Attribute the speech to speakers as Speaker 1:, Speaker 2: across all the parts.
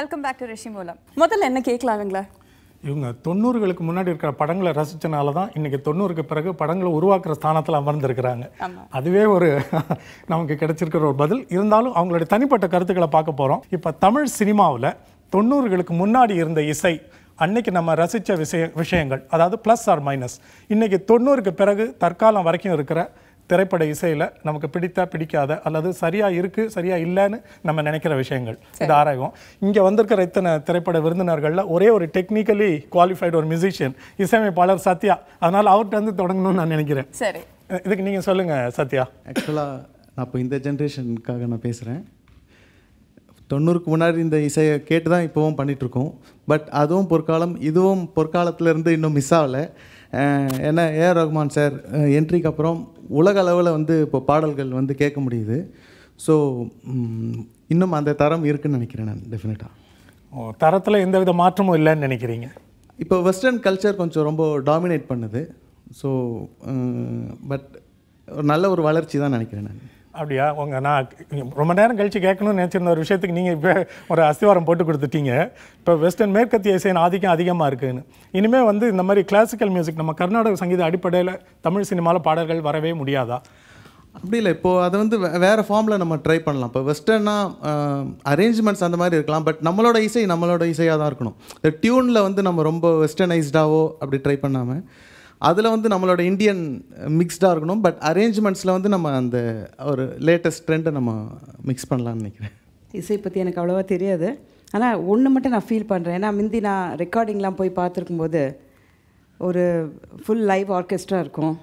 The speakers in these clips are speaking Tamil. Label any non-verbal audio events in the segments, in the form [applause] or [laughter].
Speaker 1: வெல்கம் பேக் டு ரிஷி மூலம் முதல்ல என்ன கேட்கலாங்களா
Speaker 2: இவங்க தொண்ணூறுகளுக்கு முன்னாடி இருக்கிற படங்களை ரசித்தனால தான் இன்றைக்கி தொண்ணூறுக்கு பிறகு படங்களை உருவாக்குற ஸ்தானத்தில் அமர்ந்திருக்கிறாங்க அதுவே ஒரு [laughs] நமக்கு கிடைச்சிருக்கிற ஒரு பதில் இருந்தாலும் அவங்களுடைய தனிப்பட்ட கருத்துக்களை பார்க்க போகிறோம் இப்போ தமிழ் சினிமாவில் தொண்ணூறுகளுக்கு முன்னாடி இருந்த இசை அன்னைக்கு நம்ம ரசித்த விஷய விஷயங்கள் அதாவது ப்ளஸ் ஆர் மைனஸ் இன்றைக்கி தொண்ணூறுக்கு பிறகு தற்காலம் வரைக்கும் இருக்கிற திரைப்பட இசையில் நமக்கு பிடித்தா பிடிக்காத அல்லது சரியாக இருக்குது சரியாக இல்லைன்னு நம்ம நினைக்கிற விஷயங்கள் இந்த ஆராயம் இங்கே வந்திருக்கிற இத்தனை திரைப்பட விருந்தினர்களில் ஒரே ஒரு டெக்னிக்கலி குவாலிஃபைடு ஒரு மியூசிஷியன் இசையமைப்பாளர் சத்யா அதனால் அவர்கிட்ட வந்து தொடங்கணும்னு நான் நினைக்கிறேன் சரி இதுக்கு நீங்கள் சொல்லுங்கள் சத்யா ஆக்சுவலாக
Speaker 3: நான் இப்போ இந்த ஜென்ரேஷனுக்காக நான் பேசுகிறேன் தொண்ணூறுக்கு முன்னாடி இந்த இசையை கேட்டு தான் இப்போவும் பண்ணிகிட்ருக்கோம் பட் அதுவும் பொற்காலம் இதுவும் பொற்காலத்துலேருந்து இன்னும் மிஸ் ஆகலை ஏன்னா ஏஆர் ரஹ்மான் சார் என்ட்ரிக்கு அப்புறம் உலக அளவில் வந்து இப்போ பாடல்கள் வந்து கேட்க முடியுது ஸோ இன்னும் அந்த தரம் இருக்குன்னு நினைக்கிறேன் நான்
Speaker 2: டெஃபினட்டாக தரத்தில் எந்த வித
Speaker 3: மாற்றமும் இல்லைன்னு நினைக்கிறீங்க இப்போ வெஸ்டர்ன் கல்ச்சர் கொஞ்சம் ரொம்ப டாமினேட் பண்ணுது ஸோ பட் நல்ல ஒரு வளர்ச்சி தான் நினைக்கிறேன் நான்
Speaker 2: அப்படியா உங்கள் நான் ரொம்ப நேரம் கழிச்சு கேட்கணும்னு நினச்சிருந்த ஒரு விஷயத்துக்கு நீங்கள் இப்போ ஒரு அஸ்திவாரம் போட்டு கொடுத்துட்டீங்க இப்போ வெஸ்டர்ன் மேற்கத்திய இசையின் ஆதிக்கம் அதிகமாக இருக்குதுன்னு இனிமேல் வந்து இந்த மாதிரி கிளாசிக்கல் மியூசிக் நம்ம கர்நாடக சங்கீத அடிப்படையில் தமிழ் சினிமாவில் பாடல்கள் வரவே முடியாதா
Speaker 3: அப்படி இல்லை இப்போது அதை வந்து வேறு ஃபார்மில் நம்ம ட்ரை பண்ணலாம் இப்போ வெஸ்டர்னா அரேஞ்ச்மெண்ட்ஸ் அந்த மாதிரி இருக்கலாம் பட் நம்மளோட இசை நம்மளோட இசையாக தான் இருக்கணும் இந்த டியூனில் வந்து நம்ம ரொம்ப வெஸ்டர்னைஸ்டாவோ அப்படி ட்ரை பண்ணாமல் அதில் வந்து நம்மளோட இந்தியன் மிக்ஸ்டாக இருக்கணும் பட் அரேஞ்ச்மெண்ட்ஸில் வந்து நம்ம அந்த ஒரு லேட்டஸ்ட் ட்ரெண்டை நம்ம மிக்ஸ் பண்ணலான்னு நினைக்கிறேன்
Speaker 4: இசை பற்றி எனக்கு அவ்வளோவா தெரியாது ஆனால் ஒன்று மட்டும் நான் ஃபீல் பண்ணுறேன் ஏன்னா முந்தி நான் ரெக்கார்டிங்லாம் போய் பார்த்துருக்கும் போது ஒரு ஃபுல் லைவ் ஆர்கெஸ்ட்ரா இருக்கும்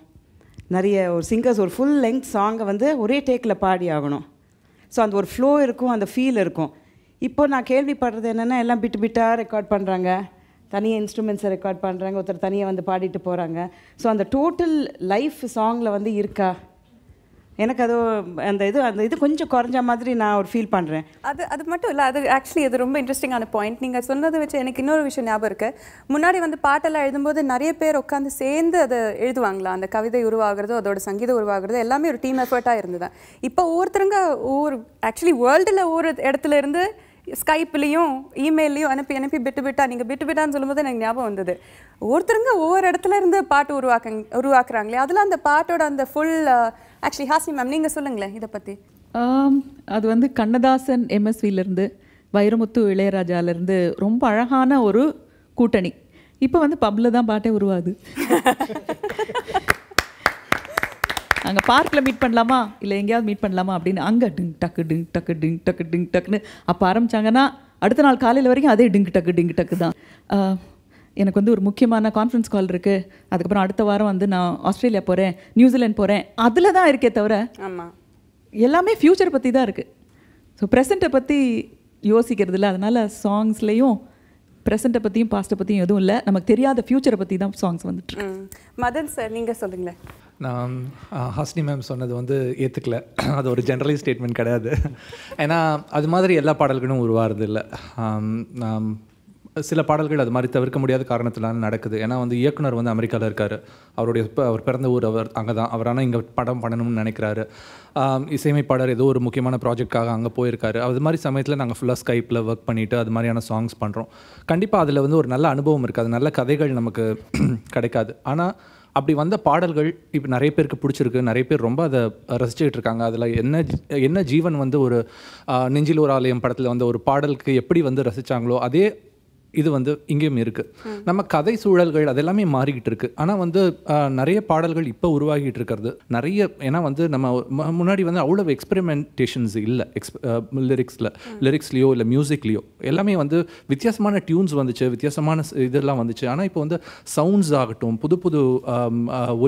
Speaker 4: நிறைய ஒரு சிங்கர்ஸ் ஒரு ஃபுல் லெங்க் சாங்கை வந்து ஒரே டேக்கில் பாடி ஆகணும் ஸோ அந்த ஒரு ஃப்ளோ இருக்கும் அந்த ஃபீல் இருக்கும் இப்போ நான் கேள்விப்படுறது என்னென்னா எல்லாம் பிட்டு பிட்டாக ரெக்கார்ட் பண்ணுறாங்க தனியாக இன்ஸ்ட்ருமெண்ட்ஸை ரெக்கார்ட் பண்ணுறாங்க ஒருத்தர் தனியாக வந்து பாடிட்டு போகிறாங்க ஸோ அந்த டோட்டல் லைஃப் சாங்கில் வந்து இருக்கா எனக்கு அது அந்த இது அந்த இது கொஞ்சம் குறைஞ்ச மாதிரி நான் ஒரு ஃபீல் பண்ணுறேன்
Speaker 1: அது அது மட்டும் இல்லை அது ஆக்சுவலி அது ரொம்ப இன்ட்ரெஸ்டிங்கான பாயிண்ட் நீங்கள் சொன்னதை வச்சு எனக்கு இன்னொரு விஷயம் ஞாபகம் இருக்குது முன்னாடி வந்து பாட்டெல்லாம் எழுதும்போது நிறைய பேர் உட்காந்து சேர்ந்து அதை எழுதுவாங்களா அந்த கவிதை உருவாகிறதோ அதோட சங்கீதம் உருவாகிறதோ எல்லாமே ஒரு டீம் எஃபர்ட்டாக இருந்தது இப்போ ஒவ்வொருத்தருங்க ஒவ்வொரு ஆக்சுவலி வேர்ல்டில் ஒவ்வொரு இடத்துல இருந்து ஸ்கைப்லேயும் இமெயிலையும் அனுப்பி அனுப்பி பிட்டு பிட்டா நீங்கள் பிட்டு பிட்டான்னு சொல்லும்போது எனக்கு ஞாபகம் வந்தது ஒருத்தருங்க ஒவ்வொரு இடத்துல இருந்து பாட்டு உருவாக்க உருவாக்குறாங்களே அதில் அந்த பாட்டோட அந்த ஃபுல் ஆக்சுவலி ஹாசி மேம் நீங்கள் சொல்லுங்களேன் இதை பற்றி
Speaker 4: அது வந்து கண்ணதாசன் எம்எஸ்விலேருந்து வைரமுத்து இளையராஜாலேருந்து ரொம்ப அழகான ஒரு கூட்டணி இப்போ வந்து பப்ல தான் பாட்டே உருவாது [laughs] அங்கே பார்க்கில் மீட் பண்ணலாமா இல்லை எங்கேயாவது மீட் பண்ணலாமா அப்படின்னு அங்கே டிங் டக்கு டிங் டக்கு டிங் டக்கு டிங் டக்குன்னு அப்போ ஆரம்பித்தாங்கன்னா அடுத்த நாள் காலையில் வரைக்கும் அதே டிங்கு டக்கு டிங்கு டக்கு தான் எனக்கு வந்து ஒரு முக்கியமான கான்ஃபரன்ஸ் கால் இருக்குது அதுக்கப்புறம் அடுத்த வாரம் வந்து நான் ஆஸ்திரேலியா போகிறேன் நியூசிலாண்ட் போகிறேன் அதில் தான் இருக்கே தவிர ஆமாம் எல்லாமே ஃப்யூச்சர் பற்றி தான் இருக்குது ஸோ ப்ரெசண்ட்டை பற்றி யோசிக்கிறது இல்லை அதனால் சாங்ஸ்லேயும் ப்ரெசண்ட்டை பற்றியும் பாஸ்ட்டை பற்றியும் எதுவும் இல்லை நமக்கு தெரியாத ஃப்யூச்சரை பற்றி தான்
Speaker 5: சாங்ஸ்
Speaker 1: வந்துட்டு மதன் சார் நீங்கள் சொல்லுங்களேன்
Speaker 5: நான் ஹாஸ்னி மேம் சொன்னது வந்து ஏற்றுக்கல அது ஒரு ஜென்ரலைஸ் ஸ்டேட்மெண்ட் கிடையாது ஏன்னா அது மாதிரி எல்லா பாடல்களும் உருவாகிறது இல்லை சில பாடல்கள் அது மாதிரி தவிர்க்க முடியாத காரணத்தினால நடக்குது ஏன்னா வந்து இயக்குனர் வந்து அமெரிக்காவில் இருக்கார் அவருடைய அவர் பிறந்த ஊர் அவர் அங்கே தான் அவர் ஆனால் இங்கே படம் பண்ணணும்னு நினைக்கிறாரு இசையமைப்பாளர் ஏதோ ஒரு முக்கியமான ப்ராஜெக்டாக அங்கே போயிருக்காரு அது மாதிரி சமயத்தில் நாங்கள் ஃபுல்லாக ஸ்கைப்பில் ஒர்க் பண்ணிவிட்டு அது மாதிரியான சாங்ஸ் பண்ணுறோம் கண்டிப்பாக அதில் வந்து ஒரு நல்ல அனுபவம் இருக்காது நல்ல கதைகள் நமக்கு [clears throat] கிடைக்காது ஆனால் அப்படி வந்த பாடல்கள் இப்போ நிறைய பேருக்கு பிடிச்சிருக்கு நிறைய பேர் ரொம்ப அதை ரசிச்சுக்கிட்டு இருக்காங்க அதில் என்ன என்ன ஜீவன் வந்து ஒரு நெஞ்சிலூர் ஆலயம் படத்தில் வந்த ஒரு பாடலுக்கு எப்படி வந்து ரசித்தாங்களோ அதே இது வந்து இங்கேயும் இருக்குது நம்ம கதை சூழல்கள் அதெல்லாமே மாறிக்கிட்டு இருக்குது ஆனால் வந்து நிறைய பாடல்கள் இப்போ உருவாகிட்டு இருக்கிறது நிறைய ஏன்னா வந்து நம்ம முன்னாடி வந்து அவ்வளோ எக்ஸ்பெரிமெண்டேஷன்ஸ் இல்லை எக்ஸ் லிரிக்ஸில் லிரிக்ஸ்லேயோ இல்லை மியூசிக்லேயோ எல்லாமே வந்து வித்தியாசமான டியூன்ஸ் வந்துச்சு வித்தியாசமான இதெல்லாம் வந்துச்சு ஆனால் இப்போ வந்து சவுண்ட்ஸ் ஆகட்டும் புது புது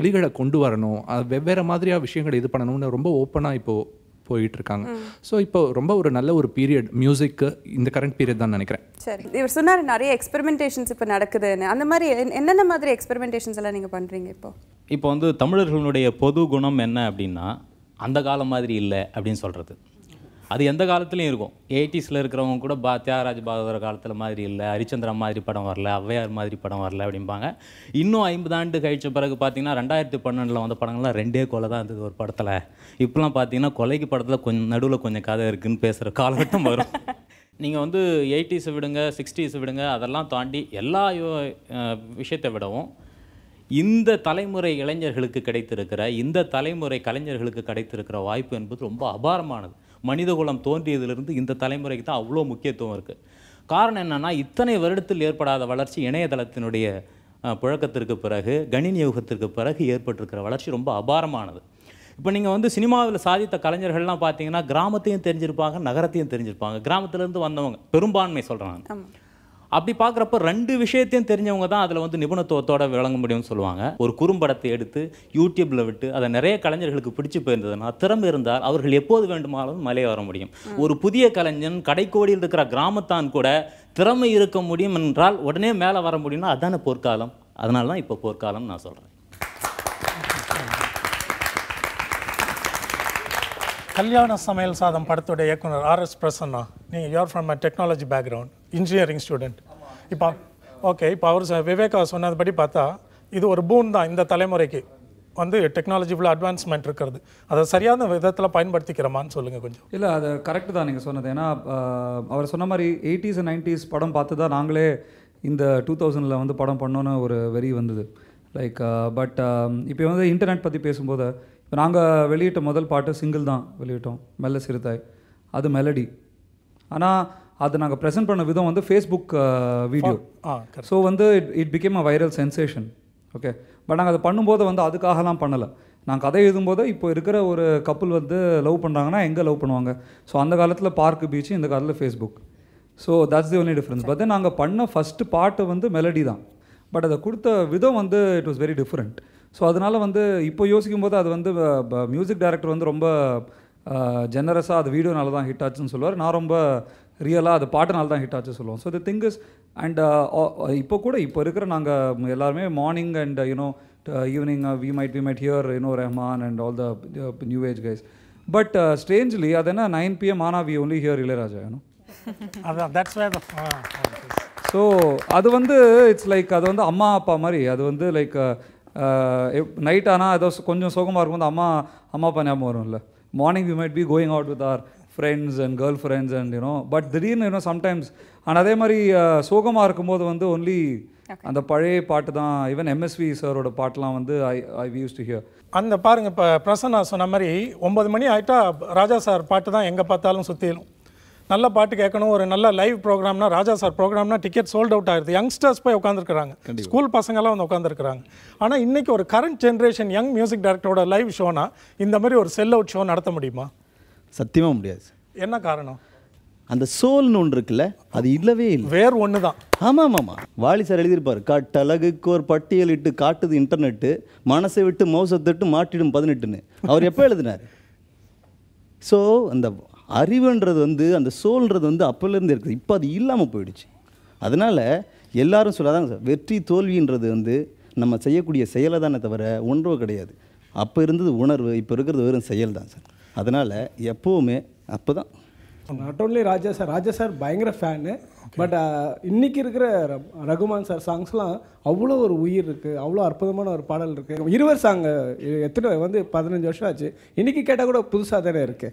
Speaker 5: ஒலிகளை கொண்டு வரணும் வெவ்வேறு மாதிரியாக விஷயங்களை இது பண்ணணும்னு ரொம்ப ஓப்பனாக இப்போது போயிட்டுருக்காங்க ஸோ இப்போ ரொம்ப ஒரு நல்ல ஒரு பீரியட் மியூசிக்கு இந்த கரண்ட் பீரியட் தான் நினைக்கிறேன்
Speaker 1: சரி இவர் சொன்னார் நிறைய எக்ஸ்பெரிமெண்டேஷன்ஸ் இப்போ நடக்குதுன்னு அந்த மாதிரி என்னென்ன மாதிரி எக்ஸ்பெரிமெண்டேஷன்ஸ் எல்லாம் நீங்கள் பண்ணுறீங்க இப்போ
Speaker 6: இப்போ வந்து தமிழர்களுடைய பொது குணம் என்ன அப்படின்னா அந்த காலம் மாதிரி இல்லை அப்படின்னு சொல்கிறது அது எந்த காலத்துலையும் இருக்கும் எயிட்டிஸில் இருக்கிறவங்க கூட பா தியாகராஜ் பாகவதர் காலத்தில் மாதிரி இல்லை ஹரிச்சந்திரா மாதிரி படம் வரல ஔவையார் மாதிரி படம் வரல அப்படிம்பாங்க இன்னும் ஐம்பது ஆண்டு கழிச்ச பிறகு பார்த்திங்கன்னா ரெண்டாயிரத்தி பன்னெண்டில் வந்த படங்கள்லாம் ரெண்டே கொலை தான் இருந்தது ஒரு படத்தில் இப்போலாம் பார்த்தீங்கன்னா கொலைக்கு படத்தில் கொஞ்சம் நடுவில் கொஞ்சம் கதை இருக்குதுன்னு பேசுகிற காலகட்டம் வரும் [laughs] நீங்கள் வந்து எயிட்டிஸை விடுங்க சிக்ஸ்டீஸை விடுங்க அதெல்லாம் தாண்டி எல்லா விஷயத்தை விடவும் இந்த தலைமுறை இளைஞர்களுக்கு கிடைத்திருக்கிற இந்த தலைமுறை கலைஞர்களுக்கு கிடைத்திருக்கிற வாய்ப்பு என்பது ரொம்ப அபாரமானது மனிதகுலம் தோன்றியதிலிருந்து இந்த தலைமுறைக்கு தான் அவ்வளோ முக்கியத்துவம் இருக்குது காரணம் என்னென்னா இத்தனை வருடத்தில் ஏற்படாத வளர்ச்சி இணையதளத்தினுடைய புழக்கத்திற்கு பிறகு கணினி யுகத்திற்கு பிறகு ஏற்பட்டிருக்கிற வளர்ச்சி ரொம்ப அபாரமானது இப்போ நீங்கள் வந்து சினிமாவில் சாதித்த கலைஞர்கள்லாம் பார்த்தீங்கன்னா கிராமத்தையும் தெரிஞ்சிருப்பாங்க நகரத்தையும் தெரிஞ்சிருப்பாங்க கிராமத்திலேருந்து வந்தவங்க பெரும்பான்மை சொல்கிறாங்க அப்படி பார்க்குறப்ப ரெண்டு விஷயத்தையும் தெரிஞ்சவங்க தான் அதில் வந்து நிபுணத்துவத்தோட விளங்க முடியும்னு சொல்லுவாங்க ஒரு குறும்படத்தை எடுத்து யூடியூப்பில் விட்டு அதை நிறைய கலைஞர்களுக்கு பிடிச்சி போயிருந்ததுன்னா திறமை இருந்தால் அவர்கள் எப்போது வேண்டுமானாலும் மலையை வர முடியும் ஒரு புதிய கலைஞன் கடைக்கோடியில் இருக்கிற கிராமத்தான் கூட திறமை இருக்க முடியும் என்றால் உடனே மேலே வர முடியும்னா அதான போர்க்காலம் அதனால தான் இப்போ போர்க்காலம்னு நான் சொல்கிறேன்
Speaker 2: கல்யாண சமையல் சாதம் படத்துடைய இயக்குனர் ஆர் எஸ் பிரசன்னா நீங்கள் you're from a technology background engineering student இப்போ ஓகே இப்போ அவர் விவேகா சொன்னதுபடி பார்த்தா இது ஒரு பூன் தான் இந்த தலைமுறைக்கு வந்து டெக்னாலஜி ஃபுல்லாக அட்வான்ஸ்மெண்ட் இருக்கிறது அதை சரியான விதத்தில் பயன்படுத்திக்கிறோமான்னு சொல்லுங்கள் கொஞ்சம் இல்லை அது கரெக்டு தான் நீங்கள் சொன்னது ஏன்னா அவர் சொன்ன மாதிரி
Speaker 7: எயிட்டிஸ் அண்ட் நைன்டிஸ் படம் பார்த்து தான் நாங்களே இந்த டூ தௌசண்டில் வந்து படம் பண்ணோன்னு ஒரு வெறி வந்தது லைக் பட் இப்போ வந்து இன்டர்நெட் பற்றி பேசும்போது இப்போ நாங்கள் வெளியிட்ட முதல் பாட்டு சிங்கிள் தான் வெளியிட்டோம் மெல்ல சிறுத்தாய் அது மெலடி ஆனால் அது நாங்கள் ப்ரெசென்ட் பண்ண விதம் வந்து ஃபேஸ்புக் வீடியோ ஸோ வந்து it it became a viral sensation okay but நாங்கள் அதை பண்ணும்போது வந்து அதுக்காகலாம் பண்ணலை நாங்கள் கதை எழுதும்போது இப்போ இருக்கிற ஒரு கப்புள் வந்து லவ் பண்ணுறாங்கன்னா எங்கே லவ் பண்ணுவாங்க ஸோ அந்த காலத்தில் பார்க் பீச்சு இந்த காலத்தில் Facebook so that's the only difference but நாங்கள் பண்ண ஃபஸ்ட்டு பாட்டு வந்து மெலடி தான் பட் அதை கொடுத்த விதம் வந்து it was very different so அதனால் வந்து இப்போ யோசிக்கும் போது அது வந்து மியூசிக் டைரக்டர் வந்து ரொம்ப ஜெனரஸாக அது வீடியோனால தான் ஹிட் ஆச்சுன்னு சொல்லுவார் நான் ரொம்ப ரியலாக அது பாட்டுனால தான் ஹிட் ஆச்சு சொல்லுவோம் so the thing is and இப்போ கூட இப்போ இருக்கிற நாங்கள் எல்லாருமே morning and you know evening we might we might hear you know Rahman and all the new age guys but strangely அது என்ன நைன் பிஎம் ஆனால் we only hear Ilaiyaraaja so [laughs] ah, ah, அது வந்து இட்ஸ் லைக் அது வந்து அம்மா அப்பா மாதிரி அது வந்து லைக் நைட் ஆனால் ஏதோ கொஞ்சம் சோகமாக இருக்கும்போது அம்மா அம்மா அப்பா ஞாபகம் வரும்ல morning we might be going out with our friends and girlfriends and you know but திடீர்னு யூனோ சம்டைம்ஸ் அண்ட் அதே மாதிரி uh, சோகமாக இருக்கும்போது வந்து ஒன்லி அந்த பழைய பாட்டு தான் ஈவன் எம்எஸ்வி
Speaker 2: சாரோட பாட்டெலாம் வந்து I I use to hear அந்த பாருங்கள் இப்போ பிரசன்னா சொன்ன மாதிரி ஒம்பது மணி ஆகிட்டா ராஜா சார் பாட்டு தான் எங்கே பார்த்தாலும் சுற்றிலும் நல்ல பாட்டு கேட்கணும் ஒரு நல்ல லைவ் ப்ரோக்ராம்னா ராஜா சார் ப்ரோக்ராம்னா டிக்கெட் சோல்ட் அவுட் ஆயிருது யங்ஸ்டர்ஸ் போய் உட்காந்துருக்காங்க ஸ்கூல் பசங்கள்லாம் வந்து உட்காந்துருக்குறாங்க ஆனால் இன்னைக்கு ஒரு கரண்ட் ஜென்ரேஷன் யங் மியூசிக் டைரக்டரோட லைவ் ஷோனா இந்த மாதிரி ஒரு செல் அவுட் ஷோ நடத்த முடியுமா
Speaker 6: சத்தியமாக முடியாது என்ன காரணம் அந்த சோல்னு ஒன்று இருக்குல்ல அது இல்லவே இல்லை வேறு ஒன்று தான் ஆமாம் ஆமாம் வாலி சார் எழுதியிருப்பார் காட்டழகுக்கு ஒரு பட்டியல் இட்டு காட்டுது இன்டர்நெட்டு மனசை விட்டு மோசத்திட்டு மாட்டிடும் பதினெட்டுன்னு அவர் எப்போ எழுதினார் ஸோ அந்த அறிவுன்றது வந்து அந்த சோல்ன்றது வந்து அப்போலேருந்து இருக்குது இப்போ அது இல்லாமல் போயிடுச்சு அதனால் எல்லாரும் சொல்லாதாங்க சார் வெற்றி தோல்வின்றது வந்து நம்ம செய்யக்கூடிய செயலை தானே தவிர உணர்வு கிடையாது அப்போ இருந்தது உணர்வு இப்போ இருக்கிறது வெறும் செயல் தான் சார் அதனால் எப்போவுமே அப்போ தான்
Speaker 2: not only Raja sir Raja sir பயங்கர ஃபேனு பட் இன்னைக்கு இருக்கிற ரகுமான் சார் சாங்ஸ்லாம் அவ்வளோ ஒரு உயிர் இருக்குது அவ்வளோ அற்புதமான ஒரு பாடல் இருக்குது இருவர் சாங் எத்தனை வந்து பதினஞ்சு வருஷம் ஆச்சு இன்றைக்கி கேட்டால் கூட புதுசாக தானே இருக்குது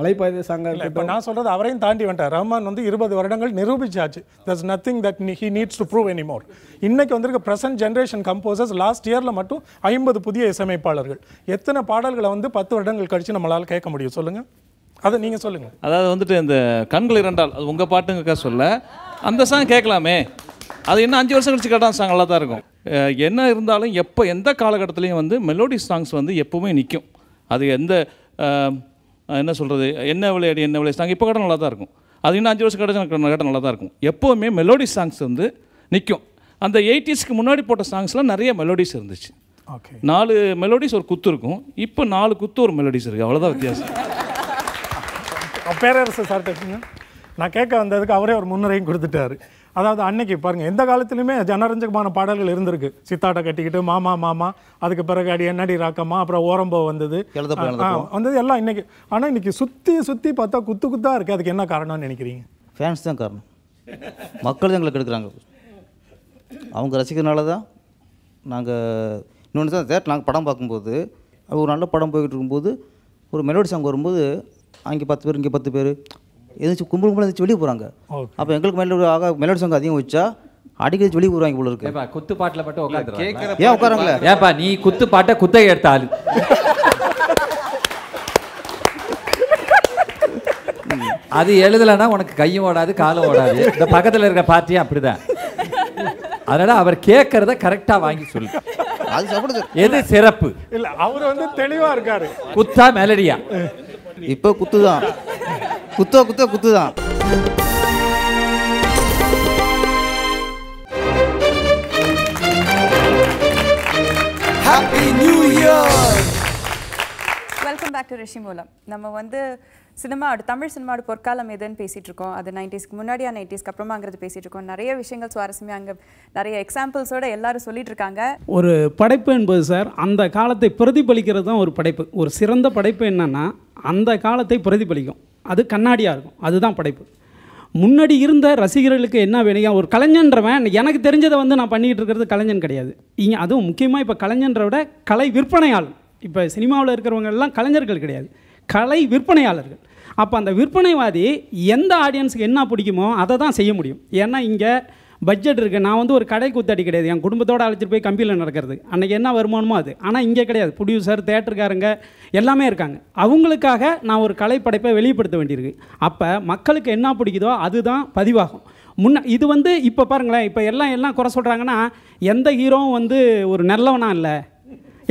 Speaker 2: அலைப்பாயுத சங்கம் நான் சொல்கிறது அவரையும் தாண்டி வந்துட்டார் ரஹ்மான் வந்து இருபது வருடங்கள் நிரூபிச்சாச்சு that's nothing that he needs to prove any more இன்னைக்கு வந்திருக்க ப்ரெசன்ட் ஜென்ரேஷன் கம்போசர்ஸ் லாஸ்ட் இயரில் மட்டும் ஐம்பது புதிய இசையமைப்பாளர்கள் எத்தனை பாடல்களை வந்து பத்து வருடங்கள் கழித்து நம்மளால் கேட்க முடியும் சொல்லுங்கள் அதை நீங்கள் சொல்லுங்கள்
Speaker 3: அதாவது வந்துட்டு இந்த கண்கள் இரண்டால் அது உங்கள் பாட்டுங்கக்கா சொல்ல
Speaker 8: அந்த சாங் கேட்கலாமே அது இன்னும் அஞ்சு வருஷம் கழிச்சு கேட்டால் சாங் நல்லா தான் இருக்கும் என்ன இருந்தாலும் எப்போ எந்த காலகட்டத்துலேயும் வந்து மெலோடி சாங்ஸ் வந்து எப்போவுமே நிற்கும் அது எந்த என்ன சொல்கிறது என்ன விளையாடி என்ன விளையாடி சாங் இப்போ கூட நல்லா தான் இருக்கும் அது இன்னும் அஞ்சு வருஷம் கிடச்சா கேட்டால் நல்லா தான் இருக்கும் எப்போவுமே மெலோடி சாங்ஸ் வந்து நிற்கும் அந்த எயிட்டிஸ்க்கு முன்னாடி போட்ட சாங்ஸ்லாம் நிறைய மெலோடிஸ் இருந்துச்சு ஓகே நாலு மெலோடிஸ் ஒரு குத்து இருக்கும் இப்போ நாலு குத்து ஒரு மெலோடிஸ் இருக்குது அவ்வளோதான்
Speaker 2: வித்தியாசம் பேரரசு சார் நான் கேட்க வந்ததுக்கு அவரே ஒரு முன்னுரையும் கொடுத்துட்டாரு அதாவது அன்னைக்கு பாருங்கள் எந்த காலத்திலுமே ஜனரஞ்சகமான பாடல்கள் இருந்திருக்கு சித்தாட்டை கட்டிக்கிட்டு மாமா மாமா அதுக்கு பிறகு அடி என்னடி ராக்கம்மா அப்புறம் ஓரம்போ வந்தது வந்தது எல்லாம் இன்னைக்கு ஆனால் இன்னைக்கு சுற்றி சுற்றி பார்த்தா குத்து குத்தாக இருக்குது அதுக்கு என்ன காரணம்னு நினைக்கிறீங்க ஃபேன்ஸ் தான் காரணம் மக்கள் தான் எங்களுக்கு எடுக்கிறாங்க அவங்க ரசிக்கிறதுனால தான்
Speaker 6: நாங்கள் இன்னொன்று தான் தேட்டர் நாங்கள் படம் பார்க்கும்போது ஒரு நல்ல படம் போய்கிட்டு இருக்கும்போது ஒரு மெலோடி சாங் வரும்போது அங்கே பத்து பேர் இங்கே பத்து பேர் எதிர்த்து கும்பல் கும்பல் எதிர்த்து வெளியே போகிறாங்க அப்போ எங்களுக்கு மெலோடி ஆக மெலோடி சாங் அதிகம் வச்சா அடிக்கடி சொல்லி போடுவாங்க இவ்வளோ இருக்கு
Speaker 9: குத்து பாட்டில் மட்டும்
Speaker 6: உட்காந்து ஏன் உட்காரங்களே
Speaker 9: ஏப்பா நீ குத்து பாட்டை குத்தகை எடுத்தாள் அது எழுதலைன்னா உனக்கு கையும் ஓடாது காலும் ஓடாது இந்த பக்கத்தில் இருக்கிற பார்ட்டியும் அப்படிதான் அதனால அவர் கேட்கறத கரெக்டாக வாங்கி சொல்லு
Speaker 2: எது சிறப்பு இல்லை அவர் வந்து தெளிவா இருக்காரு
Speaker 9: குத்தா மெலடியா
Speaker 6: இப்போ குத்துதான் குத்தோ குத்தோ குத்து தான்
Speaker 3: new
Speaker 2: welcome back to Rishi
Speaker 1: மூலம் நம்ம வந்து சினிமா தமிழ் சினிமாவோட பொற்காலம் எதுன்னு பேசிகிட்டு இருக்கோம் அது நைன்டிஸ்க்கு முன்னாடியா நைன்டிஸ்க்கு அப்புறமாங்கிறது பேசிகிட்டு இருக்கோம் நிறைய விஷயங்கள் சுவாரஸ்யமாக அங்கே நிறைய எக்ஸாம்பிள்ஸோடு எல்லாரும் சொல்லிட்டு இருக்காங்க
Speaker 10: ஒரு படைப்பு என்பது சார் அந்த காலத்தை பிரதிபலிக்கிறது தான் ஒரு படைப்பு ஒரு சிறந்த படைப்பு என்னன்னா அந்த காலத்தை பிரதிபலிக்கும் அது கண்ணாடியாக இருக்கும் அதுதான் படைப்பு முன்னாடி இருந்த ரசிகர்களுக்கு என்ன வேணும் ஒரு கலைஞன்றவன் எனக்கு தெரிஞ்சதை வந்து நான் பண்ணிக்கிட்டு இருக்கிறது கலைஞன் கிடையாது இங்கே அதுவும் முக்கியமாக இப்போ கலைஞன்ற விட கலை விற்பனையாளர் இப்போ சினிமாவில் இருக்கிறவங்க எல்லாம் கலைஞர்கள் கிடையாது கலை விற்பனையாளர்கள் அப்போ அந்த விற்பனைவாதி எந்த ஆடியன்ஸுக்கு என்ன பிடிக்குமோ அதை தான் செய்ய முடியும் ஏன்னா இங்கே பட்ஜெட் இருக்குது நான் வந்து ஒரு கடை கூத்தாடி கிடையாது என் குடும்பத்தோடு அழைச்சிட்டு போய் கம்பியில் நடக்கிறது அன்றைக்கி என்ன வருமானமோ அது ஆனால் இங்கே கிடையாது ப்ரொடியூசர் தேட்டருக்காரங்க எல்லாமே இருக்காங்க அவங்களுக்காக நான் ஒரு கலைப்படைப்பை வெளிப்படுத்த வேண்டியிருக்கு அப்போ மக்களுக்கு என்ன பிடிக்குதோ அதுதான் பதிவாகும் முன்ன இது வந்து இப்போ பாருங்களேன் இப்போ எல்லாம் எல்லாம் குறை சொல்கிறாங்கன்னா எந்த ஹீரோவும் வந்து ஒரு நல்லவனா இல்லை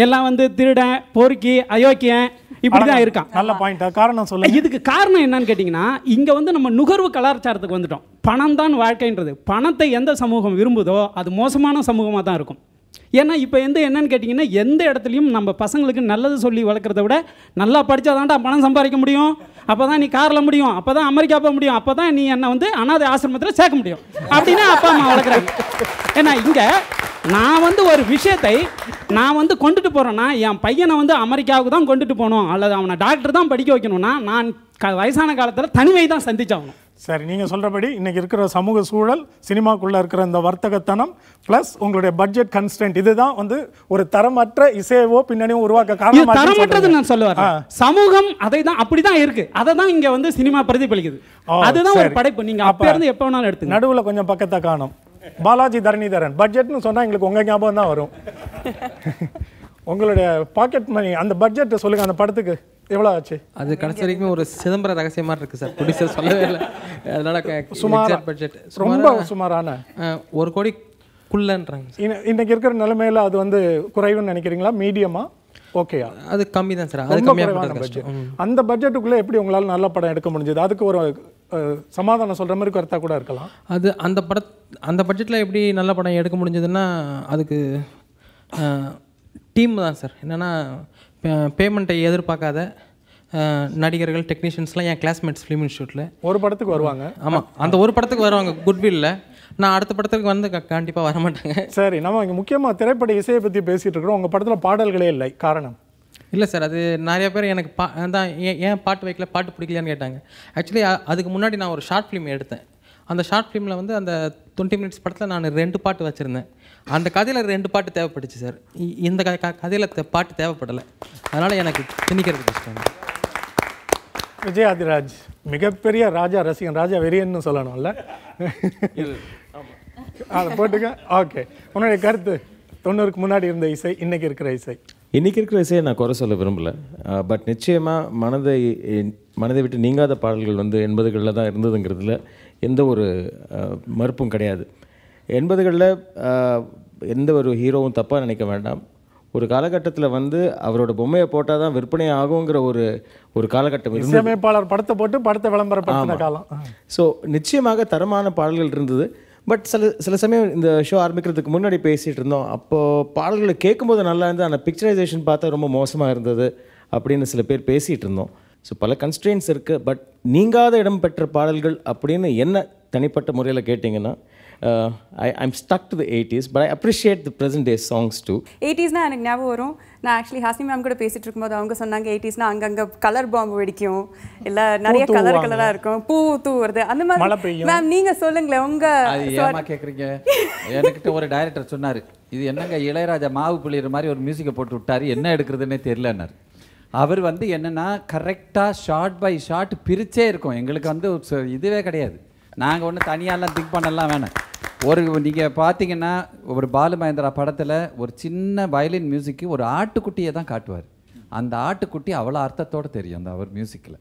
Speaker 10: எல்லாம் வந்து திருடன் பொறுக்கி அயோக்கியன் இப்படி தான் இருக்கான் நல்ல பாயிண்ட் காரணம் சொல்ல இதுக்கு காரணம் என்னன்னு கேட்டிங்கன்னா இங்கே வந்து நம்ம நுகர்வு கலாச்சாரத்துக்கு வந்துட்டோம் பணம் தான் வாழ்க்கைன்றது பணத்தை எந்த சமூகம் விரும்புதோ அது மோசமான சமூகமாக தான் இருக்கும் ஏன்னா இப்போ எந்த என்னன்னு கேட்டிங்கன்னா எந்த இடத்துலையும் நம்ம பசங்களுக்கு நல்லது சொல்லி வளர்க்குறத விட நல்லா படித்தா தான்டா பணம் சம்பாதிக்க முடியும் அப்போ தான் நீ காரில் முடியும் அப்போ தான் அமெரிக்கா போக முடியும் அப்போ தான் நீ என்னை வந்து அனாதை ஆசிரமத்தில் சேர்க்க முடியும் அப்படின்னா அப்பா அம்மா வளர்க்குறாங்க ஏன்னா இங்கே நான் வந்து ஒரு விஷயத்தை நான் வந்து கொண்டுட்டு போகிறேன்னா என் பையனை வந்து அமெரிக்காவுக்கு தான் கொண்டுட்டு போகணும் அல்லது அவனை டாக்டர் தான்
Speaker 2: படிக்க வைக்கணும்னா நான் க வயசான காலத்தில் தனிமை தான் சந்திச்சாகணும் சரி நீங்கள் சொல்கிறபடி இன்றைக்கி இருக்கிற சமூக சூழல் சினிமாக்குள்ளே இருக்கிற இந்த வர்த்தகத்தனம் ப்ளஸ் உங்களுடைய பட்ஜெட் கன்ஸ்டன்ட் இதுதான் வந்து ஒரு தரமற்ற இசையவோ பின்னணியோ உருவாக்க காரணம் தரமற்றது
Speaker 10: நான் சொல்லுவேன் சமூகம் அதை தான் அப்படி தான் இருக்குது அதை தான் இங்கே வந்து சினிமா பிரதிபலிக்குது
Speaker 2: அதுதான் ஒரு படைப்பு நீங்கள் அப்போ இருந்து எப்போ வேணாலும் எடுத்து நடுவில் கொஞ்சம் பக்கத்தை காணும் பாலாஜி தரணிதரன் பட்ஜெட்னு சொன்னால் எங்களுக்கு உங்கள் ஞாபகம் தான் வரும் உங்களுடைய பாக்கெட் மணி அந்த பட்ஜெட் சொல்லுங்க அந்த படத்துக்கு எவ்வளோ ஆச்சு அது கடைசி வரைக்கும்
Speaker 6: ஒரு சிதம்பர ரகசியமா இருக்கு சார் ப்ரொடியூசர் சொல்லவே இல்லை அதனால சுமார் பட்ஜெட்
Speaker 2: ரொம்ப சுமாரான ஒரு குள்ளன்றாங்க இன்னைக்கு இருக்கிற நிலைமையில அது வந்து குறைவுன்னு நினைக்கிறீங்களா மீடியமா ஓகே அது கம்மி தான் சார் அது கம்மியான பட்ஜெட் அந்த பட்ஜெட்டுக்குள்ளே எப்படி உங்களால் நல்ல படம் எடுக்க முடிஞ்சது அதுக்கு ஒரு சமாதானம் சொல்கிற மாதிரி கருத்தாக கூட இருக்கலாம்
Speaker 6: அது அந்த பட அந்த பட்ஜெட்டில் எப்படி நல்ல படம் எடுக்க முடிஞ்சதுன்னா அதுக்கு டீம் தான் சார் என்னென்னா பேமெண்ட்டை எதிர்பார்க்காத நடிகர்கள் டெக்னீஷியன்ஸ்லாம் என் கிளாஸ்மேட்ஸ் ஃபிலிம் இன்ஸ்டியூட்டில்
Speaker 2: ஒரு படத்துக்கு வருவாங்க ஆமாம்
Speaker 6: அந்த ஒரு படத்துக்கு வருவாங்க குட்வில்ல நான் அடுத்த படத்துக்கு வந்து கண்டிப்பாக வர மாட்டேங்க
Speaker 2: சரி நம்ம இங்கே முக்கியமாக திரைப்பட இசையை பற்றி பேசிகிட்டு இருக்கிறோம் உங்கள் படத்தில் பாடல்களே இல்லை காரணம்
Speaker 6: இல்லை சார் அது நிறைய பேர் எனக்கு பா தான் ஏன் ஏன் பாட்டு வைக்கல பாட்டு பிடிக்கலையான்னு கேட்டாங்க ஆக்சுவலி அதுக்கு முன்னாடி நான் ஒரு ஷார்ட் ஃபிலிம் எடுத்தேன் அந்த ஷார்ட் ஃபிலிமில் வந்து அந்த டுவெண்ட்டி மினிட்ஸ் படத்தில் நான் ரெண்டு பாட்டு வச்சுருந்தேன் அந்த கதையில் ரெண்டு பாட்டு தேவைப்பட்டுச்சு
Speaker 2: சார் இந்த க கதையில் பாட்டு தேவைப்படலை அதனால் எனக்கு திணிக்கிறதுக்கு கஷ்டம் விஜயாதிராஜ் மிகப்பெரிய ராஜா ரசிகன் ராஜா வெறியன்னு சொல்லணும்ல அதை போட்டுக்க ஓகே உன்னுடைய கருத்து தொண்ணூறுக்கு முன்னாடி இருந்த இசை இன்னைக்கு இருக்கிற இசை
Speaker 3: இன்றைக்கி இருக்கிற இசையை நான் குறை சொல்ல விரும்பலை பட் நிச்சயமாக மனதை மனதை விட்டு நீங்காத பாடல்கள் வந்து எண்பதுகளில் தான் இருந்ததுங்கிறதுல எந்த ஒரு மறுப்பும் கிடையாது எண்பதுகளில் எந்த ஒரு ஹீரோவும் தப்பாக நினைக்க வேண்டாம் ஒரு காலகட்டத்தில் வந்து அவரோட பொம்மையை போட்டால் தான் விற்பனை ஆகுங்கிற ஒரு ஒரு
Speaker 2: காலகட்டம் இசையமைப்பாளர் படத்தை போட்டு படத்தை விளம்பரப்படுத்தின காலம்
Speaker 3: ஸோ நிச்சயமாக தரமான பாடல்கள் இருந்தது பட் சில சில சமயம் இந்த ஷோ ஆரம்பிக்கிறதுக்கு முன்னாடி பேசிகிட்டு இருந்தோம் அப்போது பாடல்களை கேட்கும்போது நல்லா இருந்தது ஆனால் பிக்சரைசேஷன் பார்த்தா ரொம்ப மோசமாக இருந்தது அப்படின்னு சில பேர் பேசிகிட்டு இருந்தோம் ஸோ பல கன்ஸ்ட்ரெயின்ஸ் இருக்குது பட் நீங்காத இடம் பெற்ற பாடல்கள் அப்படின்னு என்ன தனிப்பட்ட முறையில் கேட்டிங்கன்னா I I'm stuck stuck eighties the 80s, but I appreciate the present day songs
Speaker 1: எனக்கு ஞாபகம் வரும் நான் ஆக்சுவலி ஹாஸ்னி மேம் கூட பேசிட்டு இருக்கும்போது அவங்க சொன்னாங்க எயிட்டிஸ்னா அங்கங்கே கலர் பாம்பு வெடிக்கும் இல்லை நிறைய கலர் கலராக இருக்கும் பூ தூவுறது அந்த மாதிரி மேம் நீங்க சொல்லுங்களேன்
Speaker 9: உங்க ஏமா கேட்குறீங்க எனக்கிட்ட ஒரு டைரக்டர் சொன்னாரு இது என்னங்க இளையராஜா மாவு புளியற மாதிரி ஒரு மியூசிக்கை போட்டு விட்டாரு என்ன எடுக்கிறதுன்னே தெரியலன்னாரு அவர் வந்து என்னென்னா கரெக்டாக ஷார்ட் பை ஷார்ட் பிரிச்சே இருக்கும் எங்களுக்கு வந்து இதுவே கிடையாது நாங்கள் ஒன்றும் தனியாலாம் திங்க் பண்ணலாம் வேணாம் ஒரு நீங்கள் பார்த்தீங்கன்னா ஒரு பாலு மகேந்திரா படத்தில் ஒரு சின்ன வயலின் மியூசிக்கு ஒரு ஆட்டுக்குட்டியை தான் காட்டுவார் அந்த ஆட்டுக்குட்டி அவ்வளோ அர்த்தத்தோடு தெரியும் அந்த அவர் மியூசிக்கில்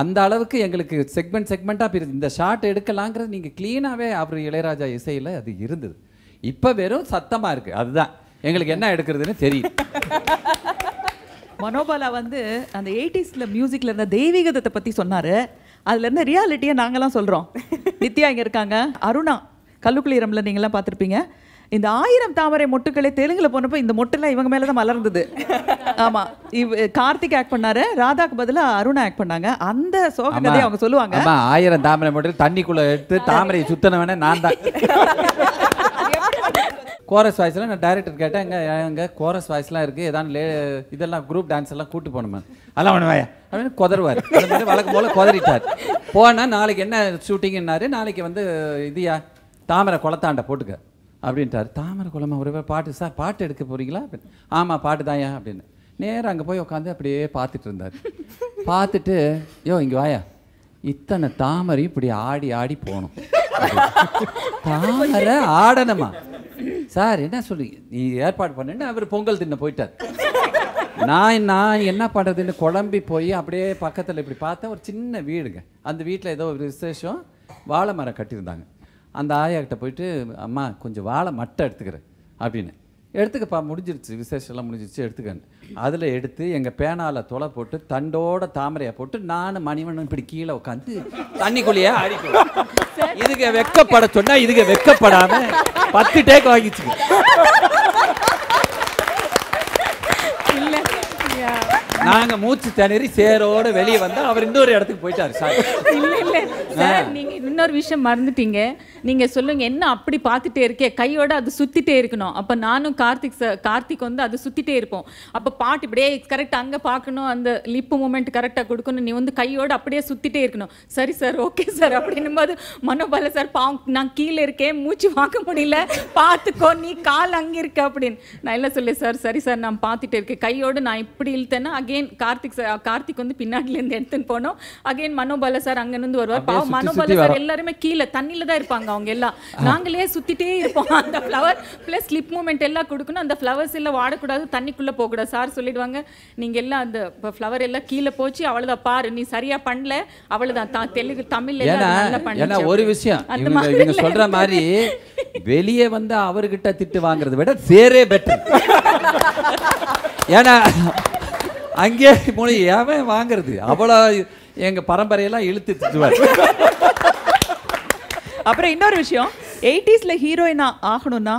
Speaker 9: அந்த அளவுக்கு எங்களுக்கு செக்மெண்ட் செக்மெண்ட்டாக பிரி இந்த ஷார்ட் எடுக்கலாங்கிறது நீங்கள் க்ளீனாகவே அவர் இளையராஜா இசையில் அது இருந்தது இப்போ வெறும் சத்தமாக இருக்குது அதுதான் எங்களுக்கு என்ன எடுக்கிறதுன்னு தெரியும்
Speaker 4: [laughs] மனோபாலா வந்து அந்த எயிட்டிஸில் மியூசிக்கில் இருந்த தெய்வீகத்தை பற்றி சொன்னார் அதுலேருந்து ரியாலிட்டியை நாங்களாம் சொல்கிறோம் நித்யா இங்கே இருக்காங்க அருணா கல்லுக்குளீரம்ல நீங்களாம் பார்த்துருப்பீங்க இந்த ஆயிரம் தாமரை மொட்டுக்களே தெலுங்கில் போனப்போ இந்த மொட்டெல்லாம் இவங்க மேலே தான் மலர்ந்தது ஆமாம் இவ் கார்த்திக் ஆக்ட் பண்ணாரு ராதாக்கு பதிலாக அருணா ஆக்ட் பண்ணாங்க அந்த சோக அவங்க சொல்லுவாங்க
Speaker 9: ஆயிரம் தாமரை மொட்டில் தண்ணிக்குள்ளே எடுத்து தாமரையை சுத்தன நான் தான் கோரஸ் வாய்ஸ்லாம் நான் டேரக்டர் கேட்டேன் எங்கள் எங்கே கோரஸ் வாய்ஸ்லாம் இருக்குது ஏதாவது லே இதெல்லாம் குரூப் டான்ஸ் எல்லாம் கூட்டு போகணுமா அதெல்லாம் பண்ணுவாயா அப்படின்னு கொதருவார் அந்த மாதிரி வழக்கம் போல் குதறிட்டார் போனால் நாளைக்கு என்ன ஷூட்டிங்னாரு நாளைக்கு வந்து இதுயா தாமரை குளத்தாண்டை போட்டுக்க அப்படின்ட்டார் தாமரை குளமா ஒரு பாட்டு சார் பாட்டு எடுக்க போகிறீங்களா அப்படின்னு ஆமாம் பாட்டு தாயா அப்படின்னு நேராக அங்கே போய் உட்காந்து அப்படியே பார்த்துட்டு இருந்தார் பார்த்துட்டு யோ இங்கே வாயா இத்தனை தாமரை இப்படி ஆடி ஆடி போகணும் தாமரை ஆடணுமா சார் என்ன சொல்லுங்க நீ ஏற்பாடு பண்ணு அவர் பொங்கல் தின்ன போயிட்டார் நான் நான் என்ன பண்ணுறதுன்னு குழம்பி போய் அப்படியே பக்கத்தில் இப்படி பார்த்தேன் ஒரு சின்ன வீடுங்க அந்த வீட்டில் ஏதோ ஒரு விசேஷம் வாழை மரம் கட்டியிருந்தாங்க அந்த ஆயாக்கிட்ட போயிட்டு அம்மா கொஞ்சம் வாழை மட்டை எடுத்துக்கிறேன் அப்படின்னு எடுத்துக்கப்பா முடிஞ்சிருச்சு விசேஷம்லாம் முடிஞ்சிருச்சு எடுத்துக்கன்னு அதில் எடுத்து எங்கள் பேனாவில் தொலை போட்டு தண்டோட தாமரையை போட்டு நான் மணிவண்ணன் இப்படி கீழே உட்காந்து தண்ணிக்குள்ளேயே ஆடிக்கும் இதுக்கு வெக்கப்பட சொன்னால் இதுக்கு வெக்கப்படாமல் பத்து டேக் வாங்கிச்சு நாங்க மூச்சு திணறி சேரோட வெளியே வந்தா அவர் இன்னொரு இடத்துக்கு போயிட்டாரு சார்
Speaker 4: இல்ல இல்ல சார் நீங்க இன்னொரு விஷயம் மறந்துட்டீங்க நீங்க சொல்லுங்க என்ன அப்படி பார்த்துட்டே இருக்கே கையோட அது சுத்திட்டே இருக்கணும் அப்ப நானும் கார்த்திக் சார் கார்த்திக் வந்து அது சுத்திட்டே இருப்போம் அப்ப பாட்டு இப்படியே கரெக்ட் அங்க பார்க்கணும் அந்த லிப் மூமெண்ட் கரெக்டா கொடுக்கணும் நீ வந்து கையோட அப்படியே சுத்திட்டே இருக்கணும் சரி சார் ஓகே சார் அப்படின்னும் போது மனோபால சார் பா நான் கீழே இருக்கேன் மூச்சு பார்க்க முடியல பார்த்துக்கோ நீ கால் அங்க இருக்க அப்படின்னு நான் என்ன சொல்லு சார் சரி சார் நான் பார்த்துட்டே இருக்கேன் கையோட நான் இப்படி இழுத்தேன்னா அகே அகெயின் கார்த்திக் சார் கார்த்திக் வந்து பின்னாடிலேருந்து எடுத்துன்னு போனோம் அகெயின் மனோபால சார் அங்கேருந்து வருவார் பாவம் மனோபால சார் எல்லாருமே கீழே தண்ணியில் தான் இருப்பாங்க அவங்க எல்லாம் நாங்களே சுற்றிட்டே இருப்போம் அந்த ஃப்ளவர் ப்ளஸ் ஸ்லிப் மூமெண்ட் எல்லாம் கொடுக்கணும் அந்த ஃப்ளவர்ஸ் எல்லாம் வாடக்கூடாது தண்ணிக்குள்ளே போகக்கூடாது சார் சொல்லிடுவாங்க நீங்கள் எல்லாம் அந்த ஃப்ளவர் எல்லாம் கீழே போச்சு அவ்வளோதான் பாரு நீ சரியாக பண்ணல அவ்வளோதான் தெலுங்கு தமிழ்ல ஏன்னா ஒரு விஷயம் இவங்க சொல்ற மாதிரி
Speaker 9: வெளியே வந்து அவர்கிட்ட திட்டு வாங்குறத விட சேரே பெட்டர் [laughs] ஏன்னா அங்கே போய் ஏன் வாங்குறது அவ்வளோ எங்கள் பரம்பரையெல்லாம் இழுத்து திட்டுவார்
Speaker 4: அப்புறம் இன்னொரு விஷயம் எயிட்டிஸில் ஹீரோயினா ஆகணும்னா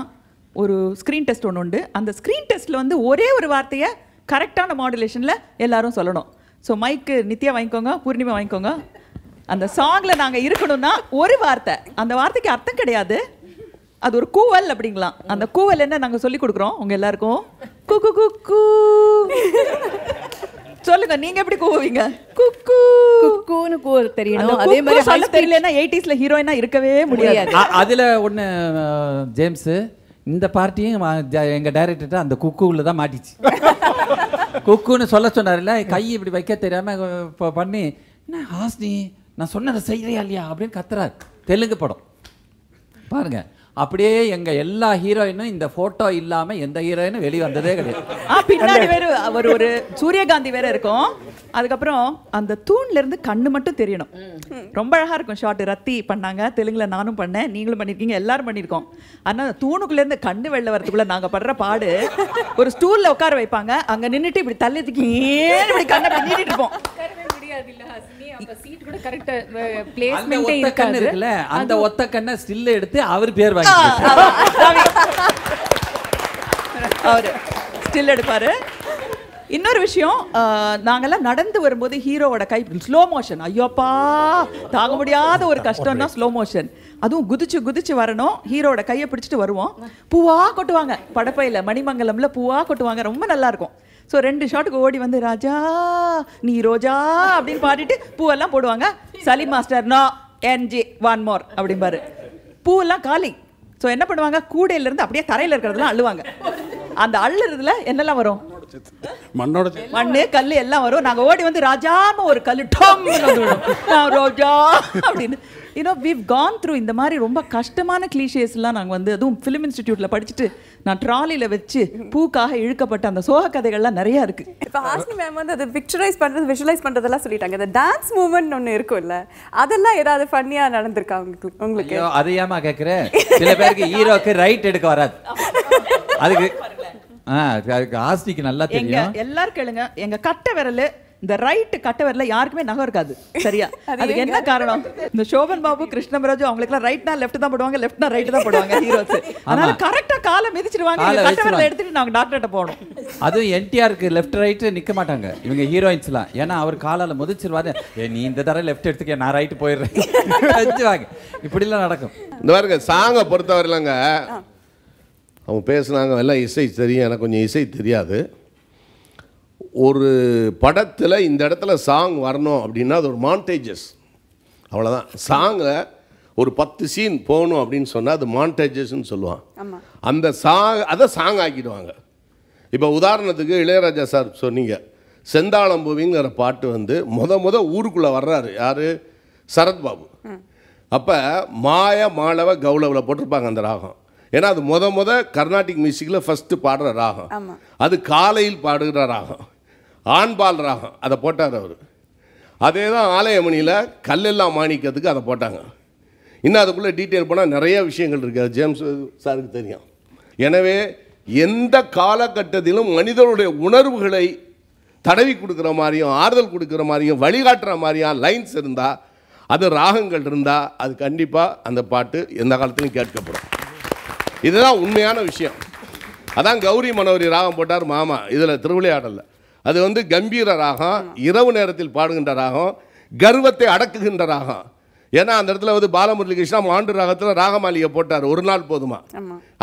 Speaker 4: ஒரு ஸ்க்ரீன் டெஸ்ட் ஒன்று உண்டு அந்த ஸ்க்ரீன் டெஸ்ட்டில் வந்து ஒரே ஒரு வார்த்தையை கரெக்டான மாடுலேஷனில் எல்லாரும் சொல்லணும் ஸோ மைக்கு நித்யா வாங்கிக்கோங்க பூர்ணிமா வாங்கிக்கோங்க அந்த சாங்கில் நாங்கள் இருக்கணும்னா ஒரு வார்த்தை அந்த வார்த்தைக்கு அர்த்தம் கிடையாது அது ஒரு கூவல் அப்படிங்களா அந்த கூவல் என்ன நாங்கள் சொல்லி கொடுக்குறோம் உங்கள் எல்லாருக்கும் குக்கு குக்கு சொல்லுங்க நீங்க எப்படி கூவுவீங்க குக்கு குக்குன்னு கூ தெரியணும் அதே மாதிரி சொல்ல தெரியலனா 80ஸ்ல ஹீரோயினா இருக்கவே முடியாது
Speaker 9: அதுல ஒண்ணு ஜேம்ஸ் இந்த பார்ட்டியும் எங்க டைரக்டர் அந்த குக்குல தான் மாட்டிச்சு குக்குன்னு சொல்ல சொன்னார்ல கை இப்படி வைக்க தெரியாம பண்ணி என்ன ஹாஸ்னி நான் சொன்னதை செய்யறியா இல்லையா அப்படின்னு கத்துறாரு தெலுங்கு படம் பாருங்க அப்படியே எங்க எல்லா ஹீரோயினும் இந்த போட்டோ இல்லாம எந்த ஹீரோயினும் வெளியே வந்ததே கிடையாது
Speaker 4: பின்னாடி வேற ஒரு ஒரு
Speaker 9: சூரியகாந்தி வேற இருக்கும் அதுக்கப்புறம்
Speaker 4: அந்த தூண்ல இருந்து கண்ணு மட்டும் தெரியணும் ரொம்ப அழகா இருக்கும் ஷார்ட் ரத்தி பண்ணாங்க தெலுங்குல நானும் பண்ணேன் நீங்களும் பண்ணிருக்கீங்க எல்லாரும் பண்ணிருக்கோம் ஆனா தூணுக்குள்ள இருந்து கண்ணு வெளில வரதுக்குள்ள நாங்க படுற பாடு ஒரு ஸ்டூல்ல உட்கார வைப்பாங்க அங்க நின்றுட்டு இப்படி தள்ளி இப்படி கண்ணை இருப்போம்
Speaker 9: அந்த ஒத்த கண்ணை ஸ்டில்ல எடுத்து அவர் பேர் வாங்கி அவரு
Speaker 4: ஸ்டில் எடுப்பாரு இன்னொரு விஷயம் நாங்கெல்லாம் நடந்து வரும்போது ஹீரோவோட கை ஸ்லோ மோஷன் ஐயோப்பா தாங்க முடியாத ஒரு கஷ்டம்னா ஸ்லோ மோஷன் அதுவும் குதிச்சு குதிச்சு வரணும் ஹீரோவோட கையை பிடிச்சிட்டு வருவோம் பூவா கொட்டுவாங்க படப்பையில் மணிமங்கலம்ல பூவா கொட்டுவாங்க ரொம்ப நல்லா இருக்கும் ஸோ ரெண்டு ஷாட்டுக்கு ஓடி வந்து ராஜா நீ ரோஜா அப்படின்னு பாடிட்டு பூவெல்லாம் போடுவாங்க சலி master no NG one more அப்படிம்பாரு பூவெல்லாம் காலி ஸோ என்ன பண்ணுவாங்க கூடையிலேருந்து அப்படியே தரையில் இருக்கிறதுலாம் அழுவாங்க அந்த அள்ளுறதுல என்னெல்லாம் வரும்
Speaker 2: உடைச்சது மண்ணோட
Speaker 4: மண்ணு கல் எல்லாம் வரும் நாங்கள் ஓடி வந்து ராஜாம ஒரு கல் டம் ரோஜா அப்படின்னு யூனோ விவ் கான் த்ரூ இந்த மாதிரி ரொம்ப கஷ்டமான கிளீஷேஸ்லாம் நாங்கள் வந்து அதுவும் ஃபிலிம் இன்ஸ்டிடியூட்டில் படிச்சுட்டு நான் ட்ராலியில் வச்சு பூக்காக
Speaker 1: இழுக்கப்பட்ட அந்த சோக கதைகள்லாம் நிறையா இருக்குது இப்போ ஹாஸ்னி மேம் வந்து அதை பிக்சரைஸ் பண்ணுறது விஷுவலைஸ் பண்ணுறதெல்லாம் சொல்லிட்டாங்க இந்த டான்ஸ் மூமெண்ட் ஒன்று இருக்கும்ல அதெல்லாம் ஏதாவது ஃபன்னியாக நடந்திருக்கா உங்களுக்கு உங்களுக்கு
Speaker 9: அதையாமா கேட்குறேன் சில பேருக்கு ஹீரோக்கு ரைட் எடுக்க வராது அதுக்கு ஆஸ்திக்கு நல்லா தெரியும்
Speaker 4: எல்லாரும் கேளுங்க எங்க கட்ட விரல் இந்த ரைட் கட்ட வரல யாருக்குமே நகம் இருக்காது சரியா [laughs] அது என்ன காரணம் இந்த சோபன் பாபு கிருஷ்ணமராஜு அவங்களுக்குலாம் ரைட்னா லெஃப்ட் தான் போடுவாங்க லெஃப்ட்னா ரைட் தான் போடுவாங்க ஹீரோஸ் அதனால கரெக்டா காலை மிதிச்சிடுவாங்க கட்ட வரல எடுத்துட்டு நாங்க டாக்டர்கிட்ட போனோம்
Speaker 9: அதுவும் என்டிஆருக்கு லெஃப்ட் ரைட் நிக்க மாட்டாங்க இவங்க ஹீரோயின்ஸ்லாம் ஏன்னா அவர் காலால முதிச்சிருவாரு நீ இந்த தடவை லெஃப்ட் எடுத்துக்க நான் ரைட் போயிடுறேன் [laughs] இப்படிலாம் நடக்கும்
Speaker 8: இந்த பாருங்க சாங்க பொறுத்தவரையிலங்க அவங்க பேசுனாங்க எல்லாம் இசை தெரியும் எனக்கு கொஞ்சம் இசை தெரியாது ஒரு படத்தில் இந்த இடத்துல சாங் வரணும் அப்படின்னா அது ஒரு மான்டேஜஸ் அவ்வளோதான் சாங்கை ஒரு பத்து சீன் போகணும் அப்படின்னு சொன்னால் அது மான்டேஜஸ்ன்னு சொல்லுவான் அந்த சாங் அதை சாங் ஆக்கிடுவாங்க இப்போ உதாரணத்துக்கு இளையராஜா சார் சொன்னீங்க செந்தாளம்பூவிங்கிற பாட்டு வந்து முத முத ஊருக்குள்ளே வர்றாரு யார் சரத்பாபு அப்போ மாய மாளவ கௌளவில் போட்டிருப்பாங்க அந்த ராகம் ஏன்னா அது மொத மொதல் கர்நாடிக் மியூசிக்கில் ஃபஸ்ட்டு பாடுற ராகம் அது காலையில் பாடுகிற ராகம் ஆண்பால் ராகம் அதை போட்டார் அவர் அதே தான் ஆலயமணியில் கல்லெல்லாம் மாணிக்கிறதுக்கு அதை போட்டாங்க இன்னும் அதுக்குள்ளே டீட்டெயில் போனால் நிறைய விஷயங்கள் இருக்குது ஜேம்ஸ் சாருக்கு தெரியும் எனவே எந்த காலகட்டத்திலும் மனிதனுடைய உணர்வுகளை தடவி கொடுக்குற மாதிரியும் ஆறுதல் கொடுக்குற மாதிரியும் வழிகாட்டுற மாதிரியும் லைன்ஸ் இருந்தால் அது ராகங்கள் இருந்தால் அது கண்டிப்பாக அந்த பாட்டு எந்த காலத்துலையும் கேட்கப்படும் இதுதான் உண்மையான விஷயம் அதான் கௌரி மனோரி ராகம் போட்டார் மாமா இதில் திருவிளையாடலில் அது வந்து கம்பீர ராகம் இரவு நேரத்தில் பாடுகின்ற ராகம் கர்வத்தை அடக்குகின்ற ராகம் ஏன்னா அந்த இடத்துல வந்து பாலமுரளி கிருஷ்ணா மாண்டு ராகத்தில் ராகமாளிகை போட்டார் ஒரு நாள் போதுமா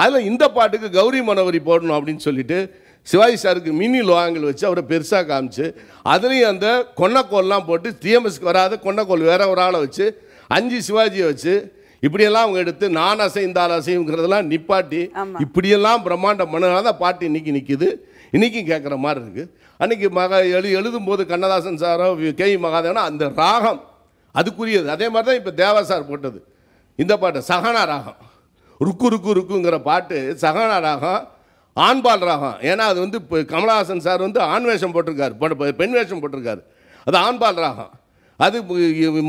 Speaker 8: அதில் இந்த பாட்டுக்கு கௌரி மனோரி போடணும் அப்படின்னு சொல்லிட்டு சிவாஜி சாருக்கு மினி லோகங்கள் வச்சு அவரை பெருசாக காமிச்சு அதுலேயும் அந்த கொன்னக்கோல்லாம் போட்டு டிஎம்எஸ்க்கு வராத கொன்னக்கோல் வேற ஒரு ஆளை வச்சு அஞ்சு சிவாஜியை வச்சு இப்படியெல்லாம் அவங்க எடுத்து நான் அசைந்தால் அசைவுங்கிறதெல்லாம் நிப்பாட்டி இப்படியெல்லாம் பிரம்மாண்ட பண்ணனால தான் பாட்டு இன்றைக்கி நிற்கிது இன்றைக்கும் கேட்குற மாதிரி இருக்குது அன்றைக்கி மக எழு எழுதும் போது கண்ணதாசன் சாரோ கே மகாதேவனா அந்த ராகம் அதுக்குரியது அதே மாதிரி தான் இப்போ தேவா சார் போட்டது இந்த பாட்டு சகனா ராகம் ருக்கு ருக்கு ருக்குங்கிற பாட்டு சகனா ராகம் ஆண்பால் ராகம் ஏன்னா அது வந்து இப்போ கமலஹாசன் சார் வந்து ஆண் வேஷம் போட்டிருக்காரு பெண் வேஷம் போட்டிருக்காரு அது ஆண்பால் ராகம் அது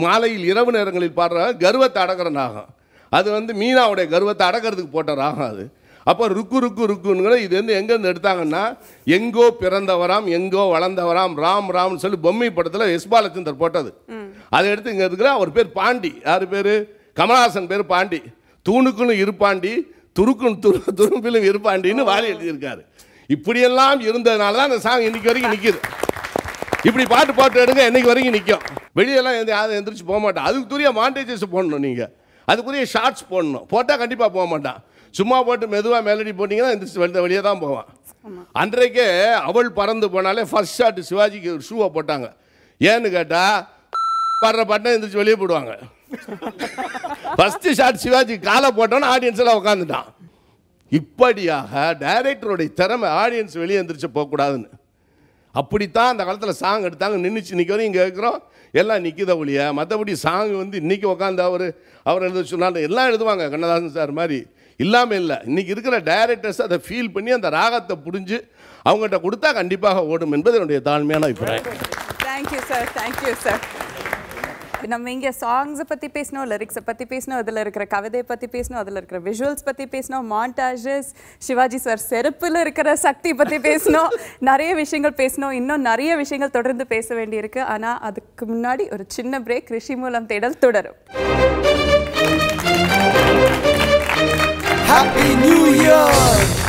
Speaker 8: மாலையில் இரவு நேரங்களில் பாடுற கர்வத்தை அடக்கிற நாகம் அது வந்து மீனாவுடைய கர்வத்தை அடக்கிறதுக்கு போட்ட ராகம் அது அப்போ ருக்கு ருக்கு ருக்குன்னு இது வந்து எங்கேருந்து எடுத்தாங்கன்னா எங்கோ பிறந்தவராம் எங்கோ வளர்ந்தவராம் ராம் ராம்னு சொல்லி பொம்மை படத்தில் எஸ் பாலச்சந்தர் போட்டது அதை எடுத்து இங்கே இருக்கிற அவர் பேர் பாண்டி யார் பேர் கமலஹாசன் பேர் பாண்டி தூணுக்குன்னு இருப்பாண்டி துருக்குன்னு துரு துரும்பிலும் இருப்பாண்டின்னு வாரி எழுதியிருக்காரு இப்படியெல்லாம் இருந்ததுனால தான் அந்த சாங் இன்னைக்கு வரைக்கும் நிற்கிது இப்படி பாட்டு பாட்டு எடுங்க என்னைக்கு வரைக்கும் நிற்கும் வெளியெல்லாம் யாரும் எந்திரிச்சு போக மாட்டேன் அதுக்குரிய மாண்டேஜஸ் போடணும் நீங்கள் அதுக்குரிய ஷார்ட்ஸ் போடணும் போட்டால் கண்டிப்பாக போக மாட்டான் சும்மா போட்டு மெதுவாக மெலடி போட்டிங்கன்னா எந்திரிச்சு வெளியே வெளியே தான் போவான் அன்றைக்கே அவள் பறந்து போனாலே ஃபர்ஸ்ட் ஷாட் சிவாஜிக்கு ஒரு ஷூவை போட்டாங்க ஏன்னு கேட்டால் படுற பாட்டை எந்திரிச்சு வெளியே போடுவாங்க ஃபஸ்ட்டு ஷாட் சிவாஜி காலை போட்டோன்னு ஆடியன்ஸெல்லாம் உட்காந்துட்டான் இப்படியாக டைரக்டருடைய திறமை ஆடியன்ஸ் வெளியே எந்திரிச்சு போகக்கூடாதுன்னு அப்படித்தான் அந்த காலத்தில் சாங் எடுத்தாங்க நின்றுச்சு இன்றைக்கி வரையும் இங்கே இருக்கிறோம் எல்லாம் நிற்கித ஒழிய மற்றபடி சாங் வந்து இன்றைக்கி உட்காந்து அவர் அவர் எழுத சொன்னாலும் எல்லாம் எழுதுவாங்க கண்ணதாசன் சார் மாதிரி இல்லாமல் இல்லை இன்றைக்கி இருக்கிற டைரக்டர்ஸ் அதை ஃபீல் பண்ணி அந்த ராகத்தை புரிஞ்சு அவங்ககிட்ட கொடுத்தா கண்டிப்பாக ஓடும் என்பது என்னுடைய தாழ்மையான அபிப்பிராயம்
Speaker 1: தேங்க்யூ சார் தேங்க்யூ சார் நம்ம இங்கே சாங்ஸை பற்றி பேசினோம் லிரிக்ஸை பற்றி பேசணும் அதில் இருக்கிற கவிதையை பற்றி பேசணும் அதில் இருக்கிற விஷுவல்ஸ் பற்றி பேசினோம் மாண்டாஜஸ் சிவாஜி சார் செருப்பில் இருக்கிற சக்தி பற்றி பேசணும் [laughs] நிறைய விஷயங்கள் பேசணும் இன்னும் நிறைய விஷயங்கள் தொடர்ந்து பேச வேண்டியிருக்கு ஆனால் அதுக்கு முன்னாடி ஒரு சின்ன பிரேக் ரிஷி மூலம் தேடல் தொடரும் Happy New Year!